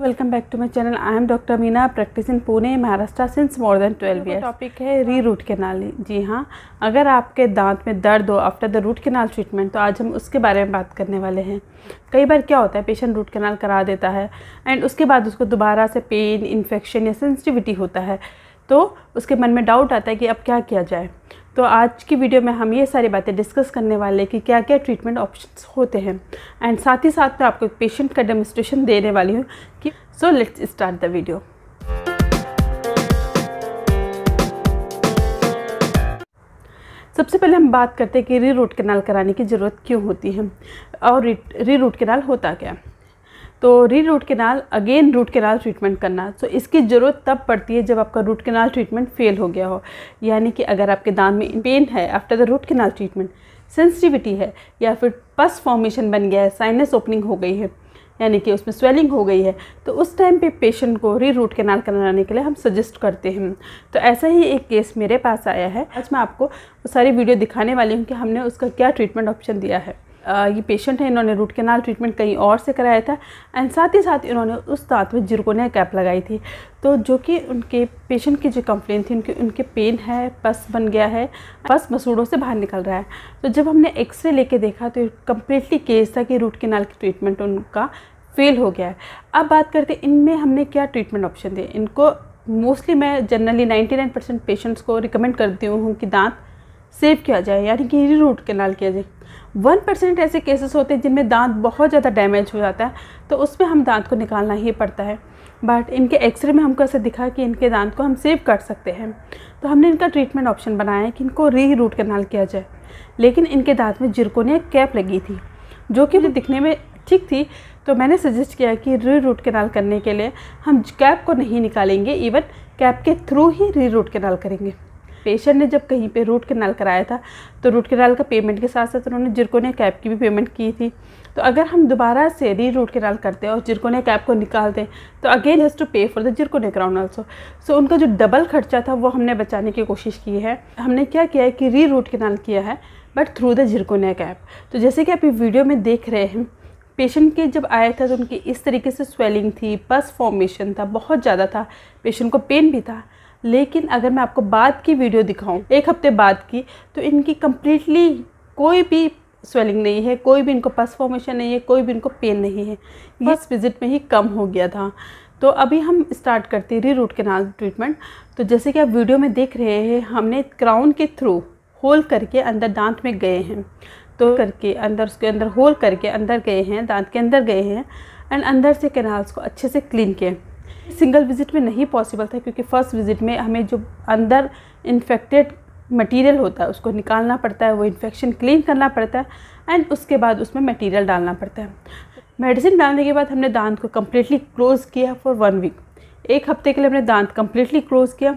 welcome back to my channel I am doctor Meena practice in Pune Maharashtra since more than twelve year topic है re root canal जी हाँ अगर आपके दांत में दर्द हो after the root canal treatment तो आज हम उसके बारे में बात करने वाले हैं कई बार क्या होता है पेशेंट रूट कैनाल करा देता है एंड उसके बाद उसको दोबारा से पेन इन्फेक्शन या सेंसिटिविटी होता है तो उसके मन में डाउट आता है कि अब क्या किया जाए तो आज की वीडियो में हम ये सारी बातें डिस्कस करने वाले हैं कि क्या क्या ट्रीटमेंट ऑप्शंस होते हैं एंड साथ ही साथ मैं आपको एक पेशेंट का डेमोस्ट्रेशन देने वाली हूँ कि so let's start the video सबसे पहले हम बात करते हैं कि री रूट कैनाल कराने की ज़रूरत क्यों होती है और री रूट कैनाल होता क्या है तो re root canal again root canal treatment करना तो इसकी ज़रूरत तब पड़ती है जब आपका रूट केनाल ट्रीटमेंट फेल हो गया हो यानी कि अगर आपके दांत में पेन है after the root canal treatment sensitivity है या फिर पस फॉर्मेशन बन गया है साइनस ओपनिंग हो गई है यानी कि उसमें स्वेलिंग हो गई है तो उस टाइम पे पेशेंट को री रूट केनाल कराने के लिए हम सजेस्ट करते हैं तो ऐसा ही एक केस मेरे पास आया है आज मैं आपको सारी वीडियो दिखाने वाली हूँ कि हमने उसका क्या ट्रीटमेंट ऑप्शन दिया है ये पेशेंट है इन्होंने रूट कैनाल ट्रीटमेंट कहीं और से कराया था एंड साथ ही साथ इन्होंने उस दांत में जिरकोनिया कैप लगाई थी तो जो कि उनके पेशेंट की जो कंप्लेन थी उनके उनके पेन है पस बन गया है पस मसूड़ों से बाहर निकल रहा है तो जब हमने एक्सरे लेके देखा तो कम्प्लीटली केस था कि रूट केनाल की ट्रीटमेंट उनका फेल हो गया है अब बात करते इनमें हमने क्या ट्रीटमेंट ऑप्शन दिए इनको मोस्टली मैं जनरली 99 परसेंट पेशेंट्स को रिकमेंड करती हूँ कि दांत सेव किया जाए यानी कि री रूट कैनाल किया जाए वन परसेंट ऐसे केसेस होते हैं जिनमें दांत बहुत ज़्यादा डैमेज हो जाता है तो उसमें हम दांत को निकालना ही पड़ता है बट इनके एक्सरे में हमको ऐसे दिखा कि इनके दांत को हम सेव कर सकते हैं तो हमने इनका ट्रीटमेंट ऑप्शन बनाया है कि इनको री रूट कैनाल किया जाए लेकिन इनके दांत में जिरकोनिया कैप लगी थी जो कि मुझे दिखने में ठीक थी तो मैंने सजेस्ट किया कि री रूट कैनाल करने के लिए हम कैप को नहीं निकालेंगे इवन कैप के थ्रू ही री रूट कैनाल करेंगे पेशेंट ने जब कहीं पे रूट कैनाल कराया था तो रूट कैनाल का पेमेंट के साथ साथ उन्होंने जिरकोनिया कैप की भी पेमेंट की थी तो अगर हम दोबारा से री रूट कैनाल करते हैं और जिरकोनिया कैप को निकाल दें तो again has to pay for the zirconia crown also so उनका जो डबल खर्चा था वो हमने बचाने की कोशिश की है हमने क्या किया है कि री रूट कैनाल किया है but through the zirconia cap तो जैसे कि आप ये वीडियो में देख रहे हैं पेशेंट के जब आया था तो उनकी इस तरीके से स्वेलिंग थी पस फॉर्मेशन था बहुत ज़्यादा था पेशेंट को पेन भी था लेकिन अगर मैं आपको बाद की वीडियो दिखाऊं एक हफ्ते बाद की तो इनकी कम्प्लीटली कोई भी स्वेलिंग नहीं है कोई भी इनको पस फॉर्मेशन नहीं है कोई भी इनको पेन नहीं है बस विज़िट में ही कम हो गया था तो अभी हम स्टार्ट करते हैं री रूट केनाल ट्रीटमेंट तो जैसे कि आप वीडियो में देख रहे हैं हमने क्राउन के थ्रू होल करके अंदर दांत में गए हैं तो करके अंदर उसके अंदर होल करके अंदर गए हैं दांत के अंदर गए हैं एंड अंदर से कैनाल्स को अच्छे से क्लीन किए सिंगल विज़िट में नहीं पॉसिबल था क्योंकि फ़र्स्ट विज़िट में हमें जो अंदर इन्फेक्टेड मटेरियल होता है उसको निकालना पड़ता है वो इन्फेक्शन क्लीन करना पड़ता है एंड उसके बाद उसमें मटेरियल डालना पड़ता है मेडिसिन डालने के बाद हमने दांत को कम्प्लीटली क्लोज़ किया फॉर वन वीक एक हफ्ते के लिए हमने दांत कम्प्लीटली क्लोज़ किया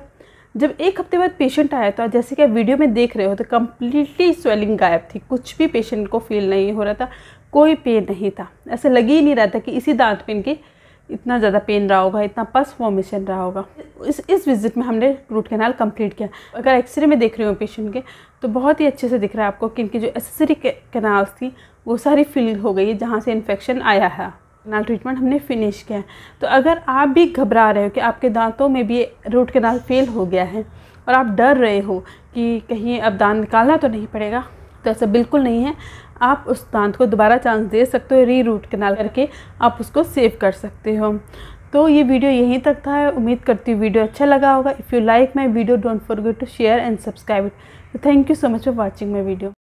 जब एक हफ्ते बाद पेशेंट आया तो जैसे कि आप वीडियो में देख रहे हो तो कम्प्लीटली स्वेलिंग गायब थी कुछ भी पेशेंट को फील नहीं हो रहा था कोई पेन नहीं था ऐसा लग ही नहीं रहा था कि इसी दांत में इनकी इतना ज़्यादा पेन रहा होगा इतना पस फॉर्मेशन रहा होगा इस इस विजिट में हमने रूट कैनाल कंप्लीट किया अगर एक्सरे में देख रहे हो पेशेंट के तो बहुत ही अच्छे से दिख रहा है आपको कि इनकी जो एसेसरी कैनाल्स थी वो सारी फिल हो गई है जहाँ से इन्फेक्शन आया है कैनाल ट्रीटमेंट हमने फिनिश किया है तो अगर आप भी घबरा रहे हो कि आपके दांतों में भी रूट कैनाल फेल हो गया है और आप डर रहे हो कि कहीं अब दांत निकालना तो नहीं पड़ेगा तो ऐसा बिल्कुल नहीं है आप उस दांत को दोबारा चांस दे सकते हो री रूट कनाल करके आप उसको सेव कर सकते हो तो ये वीडियो यहीं तक था उम्मीद करती हूँ वीडियो अच्छा लगा होगा if you like my video don't forget to share and subscribe it thank you so much for watching my video